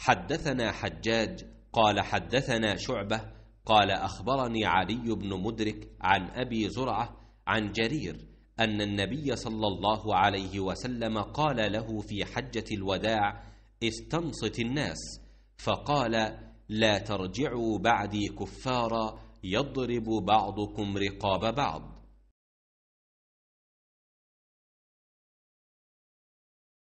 حدثنا حجاج قال حدثنا شعبة قال أخبرني علي بن مدرك عن أبي زرعة عن جرير أن النبي صلى الله عليه وسلم قال له في حجة الوداع استنصت الناس فقال لا ترجعوا بعدي كفارا يضرب بعضكم رقاب بعض